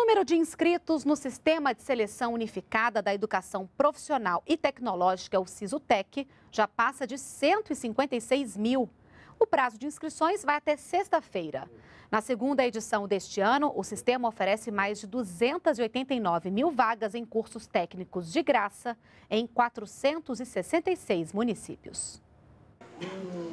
número de inscritos no Sistema de Seleção Unificada da Educação Profissional e Tecnológica, o SISUTEC, já passa de 156 mil. O prazo de inscrições vai até sexta-feira. Na segunda edição deste ano, o sistema oferece mais de 289 mil vagas em cursos técnicos de graça em 466 municípios.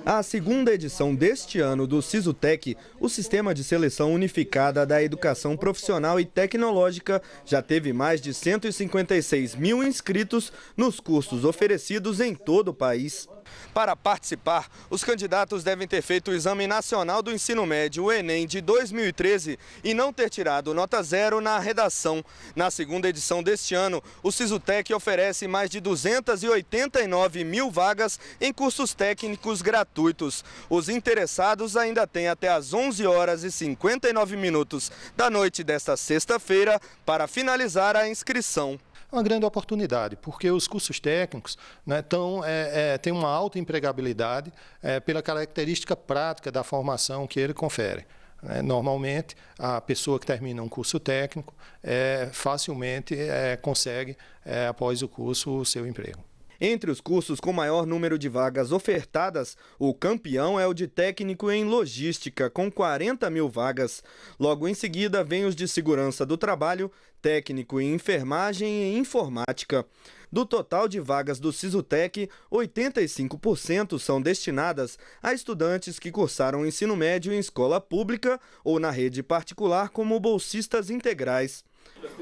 A segunda edição deste ano do SISUTEC, o Sistema de Seleção Unificada da Educação Profissional e Tecnológica, já teve mais de 156 mil inscritos nos cursos oferecidos em todo o país. Para participar, os candidatos devem ter feito o Exame Nacional do Ensino Médio, o Enem, de 2013 e não ter tirado nota zero na redação. Na segunda edição deste ano, o SISUTEC oferece mais de 289 mil vagas em cursos técnicos gratuitos. Os interessados ainda têm até às 11 horas e 59 minutos da noite desta sexta-feira para finalizar a inscrição é uma grande oportunidade, porque os cursos técnicos né, tão, é, é, têm uma alta empregabilidade é, pela característica prática da formação que ele confere. Né. Normalmente, a pessoa que termina um curso técnico é, facilmente é, consegue, é, após o curso, o seu emprego. Entre os cursos com maior número de vagas ofertadas, o campeão é o de técnico em logística, com 40 mil vagas. Logo em seguida, vem os de segurança do trabalho, técnico em enfermagem e informática. Do total de vagas do Sisutec, 85% são destinadas a estudantes que cursaram ensino médio em escola pública ou na rede particular como bolsistas integrais.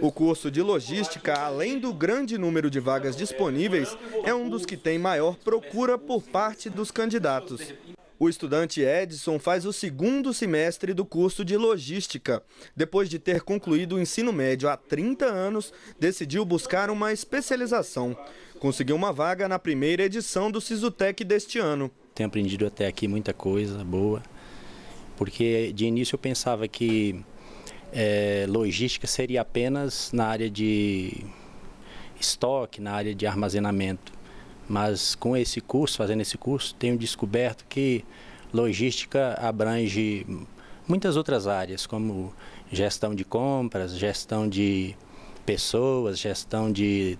O curso de logística, além do grande número de vagas disponíveis, é um dos que tem maior procura por parte dos candidatos. O estudante Edson faz o segundo semestre do curso de logística. Depois de ter concluído o ensino médio há 30 anos, decidiu buscar uma especialização. Conseguiu uma vaga na primeira edição do Sisutec deste ano. Tenho aprendido até aqui muita coisa boa, porque de início eu pensava que é, logística seria apenas na área de estoque, na área de armazenamento. Mas com esse curso, fazendo esse curso, tenho descoberto que logística abrange muitas outras áreas, como gestão de compras, gestão de pessoas, gestão de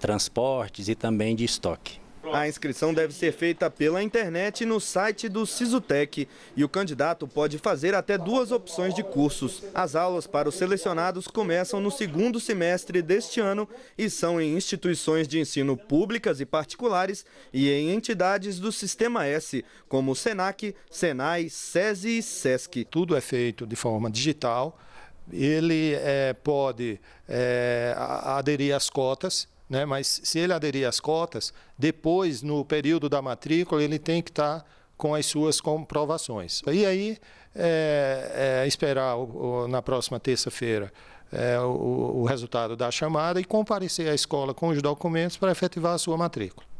transportes e também de estoque. A inscrição deve ser feita pela internet no site do Sisutec e o candidato pode fazer até duas opções de cursos. As aulas para os selecionados começam no segundo semestre deste ano e são em instituições de ensino públicas e particulares e em entidades do Sistema S, como o SENAC, SENAI, SESI e SESC. Tudo é feito de forma digital ele é, pode é, aderir às cotas né? mas se ele aderir às cotas, depois, no período da matrícula, ele tem que estar tá com as suas comprovações. E aí, é, é, esperar o, o, na próxima terça-feira é, o, o resultado da chamada e comparecer à escola com os documentos para efetivar a sua matrícula.